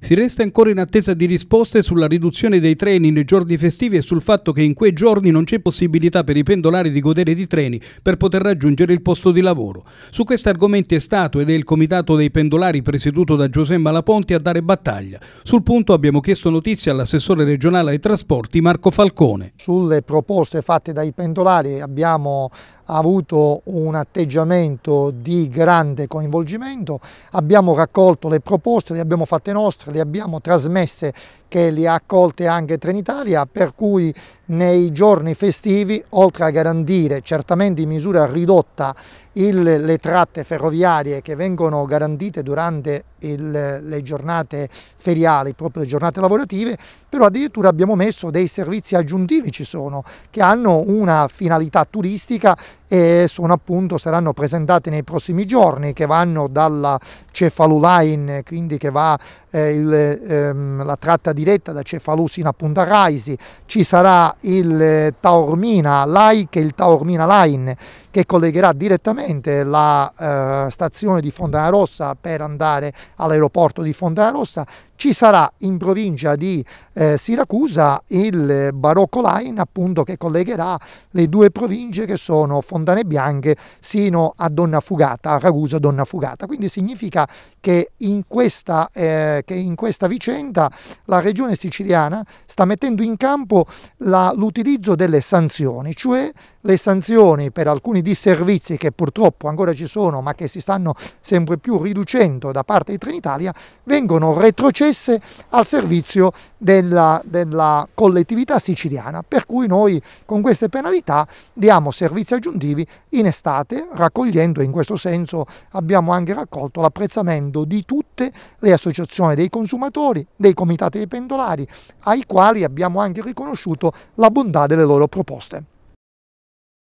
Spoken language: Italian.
Si resta ancora in attesa di risposte sulla riduzione dei treni nei giorni festivi e sul fatto che in quei giorni non c'è possibilità per i pendolari di godere di treni per poter raggiungere il posto di lavoro. Su questi argomenti è stato ed è il Comitato dei Pendolari presieduto da Giuseppe Malaponti a dare battaglia. Sul punto abbiamo chiesto notizie all'assessore regionale ai trasporti Marco Falcone. Sulle proposte fatte dai pendolari abbiamo ha avuto un atteggiamento di grande coinvolgimento, abbiamo raccolto le proposte, le abbiamo fatte nostre, le abbiamo trasmesse che li ha accolte anche Trenitalia, per cui nei giorni festivi, oltre a garantire certamente in misura ridotta il, le tratte ferroviarie che vengono garantite durante il, le giornate feriali, proprio le giornate lavorative, però addirittura abbiamo messo dei servizi aggiuntivi, ci sono, che hanno una finalità turistica e sono, appunto, saranno presentati nei prossimi giorni che vanno dalla Cefaluline, quindi che va eh, il, ehm, la tratta diretta da Cefalù sino a Punta Raisi, ci sarà il eh, Taormina Line e il Taormina Line che collegherà direttamente la eh, stazione di Fontana Rossa per andare all'aeroporto di Fontana Rossa ci sarà in provincia di eh, Siracusa il Barocco Line appunto che collegherà le due province che sono Fontane Bianche sino a Donna Fugata, Ragusa Donna Fugata. Quindi significa che in questa, eh, che in questa vicenda la regione siciliana sta mettendo in campo l'utilizzo delle sanzioni, cioè le sanzioni per alcuni disservizi che purtroppo ancora ci sono ma che si stanno sempre più riducendo da parte di Trenitalia vengono retrocesse al servizio della, della collettività siciliana per cui noi con queste penalità diamo servizi aggiuntivi in estate raccogliendo in questo senso abbiamo anche raccolto l'apprezzamento di tutte le associazioni dei consumatori, dei comitati dei pendolari ai quali abbiamo anche riconosciuto la bontà delle loro proposte.